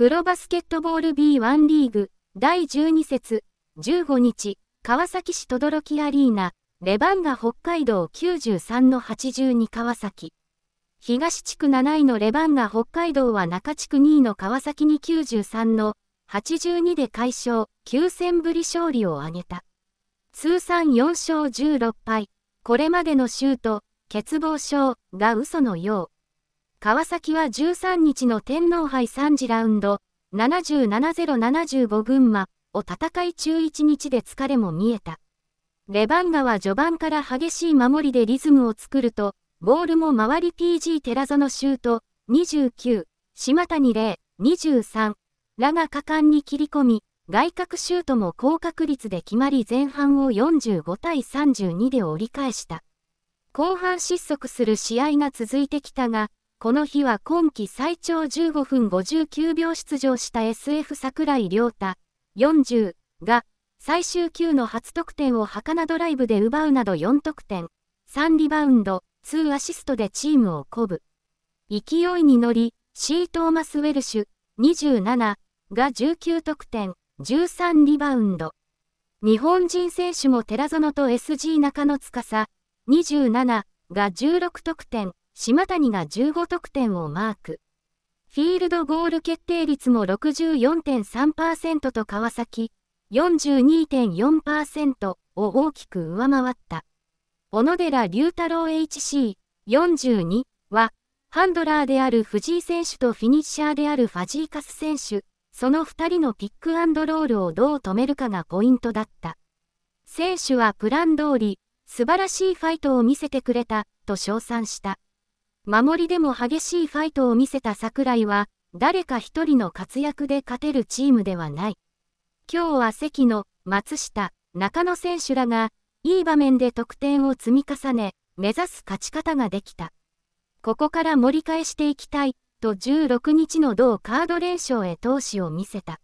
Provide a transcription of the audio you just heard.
プロバスケットボール B1 リーグ第12節15日川崎市等々力アリーナレバンガ北海道93の82川崎東地区7位のレバンガ北海道は中地区2位の川崎に93の82で快勝9戦ぶり勝利を挙げた通算4勝16敗これまでのシュート欠乏症が嘘のよう川崎は13日の天皇杯3次ラウンド、77-075群馬を戦い中1日で疲れも見えた。レバンガは序盤から激しい守りでリズムを作ると、ボールも回り PG 寺園シュート、29、島谷0、23、らが果敢に切り込み、外角シュートも高確率で決まり前半を45対32で折り返した。後半失速する試合が続いてきたが、この日は今季最長15分59秒出場した SF 桜井亮太40が最終級の初得点をなドライブで奪うなど4得点、3リバウンド、2アシストでチームを鼓舞。勢いに乗り、シー・トーマス・ウェルシュ27が19得点、13リバウンド。日本人選手も寺園と SG 中野司27が16得点、島谷が15得点をマーク。フィールドゴール決定率も64.3%と川崎42.4%を大きく上回った。小野寺龍太郎 HC42 は、ハンドラーである藤井選手とフィニッシャーであるファジーカス選手、その2人のピックアンドロールをどう止めるかがポイントだった。選手はプラン通り、素晴らしいファイトを見せてくれた、と称賛した。守りでも激しいファイトを見せた桜井は、誰か一人の活躍で勝てるチームではない。今日は関野、松下、中野選手らが、いい場面で得点を積み重ね、目指す勝ち方ができた。ここから盛り返していきたい、と16日の同カード連勝へ投資を見せた。